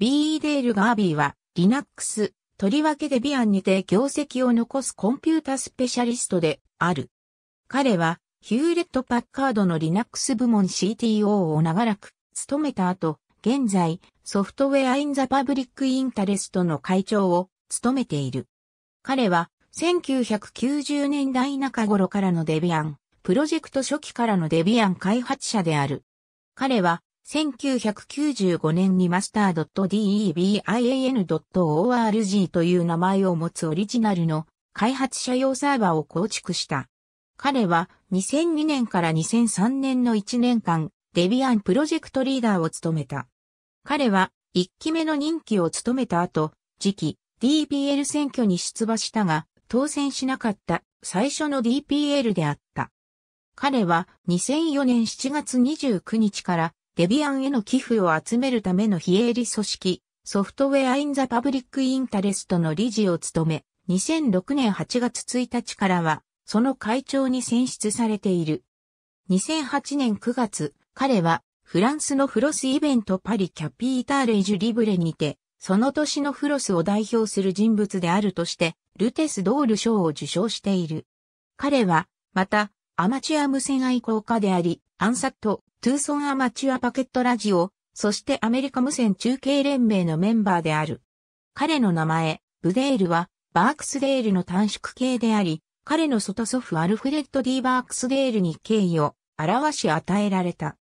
BE デール・ガービーは、Linux、とりわけデビアンにて業績を残すコンピュータスペシャリストである。彼は、ヒューレット・パッカードの Linux 部門 CTO を長らく務めた後、現在、ソフトウェア・イン・ザ・パブリック・インタレストの会長を務めている。彼は、1990年代中頃からのデビアン、プロジェクト初期からのデビアン開発者である。彼は、1995年にマスター .debian.org という名前を持つオリジナルの開発者用サーバーを構築した。彼は2002年から2003年の1年間、デビアンプロジェクトリーダーを務めた。彼は1期目の任期を務めた後、次期 DPL 選挙に出馬したが、当選しなかった最初の DPL であった。彼は2004年7月29日からデビアンへの寄付を集めるための非営利組織、ソフトウェアインザパブリックインタレストの理事を務め、2006年8月1日からは、その会長に選出されている。2008年9月、彼は、フランスのフロスイベントパリキャピーターレジュリブレにて、その年のフロスを代表する人物であるとして、ルテス・ドール賞を受賞している。彼は、また、アマチュア無線愛好家であり、アンサット、トゥーソンアマチュアパケットラジオ、そしてアメリカ無線中継連盟のメンバーである。彼の名前、ブデールは、バークスデールの短縮系であり、彼の外祖父アルフレッド・ディバークスデールに敬意を表し与えられた。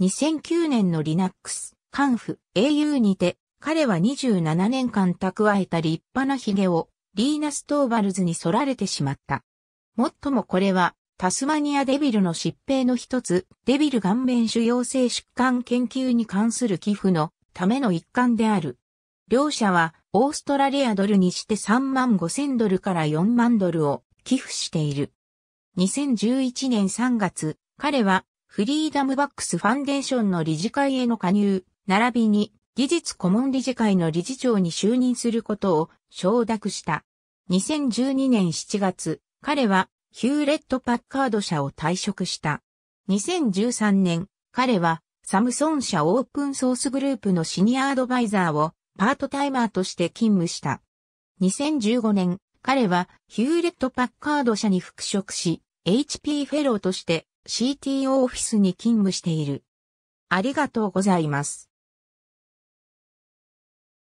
2009年のリナックス、カンフ、au にて、彼は27年間蓄えた立派な髭を、リーナ・ストーバルズに剃られてしまった。もっともこれは、タスマニアデビルの疾病の一つ、デビル顔面腫瘍性疾患研究に関する寄付のための一環である。両者は、オーストラリアドルにして3万5千ドルから4万ドルを寄付している。2011年3月、彼は、フリーダムバックスファンデーションの理事会への加入、並びに、技術顧問理事会の理事長に就任することを承諾した。2012年7月、彼はヒューレット・パッカード社を退職した。2013年、彼はサムソン社オープンソースグループのシニアアドバイザーをパートタイマーとして勤務した。2015年、彼はヒューレット・パッカード社に復職し、HP フェローとして CTO オフィスに勤務している。ありがとうございます。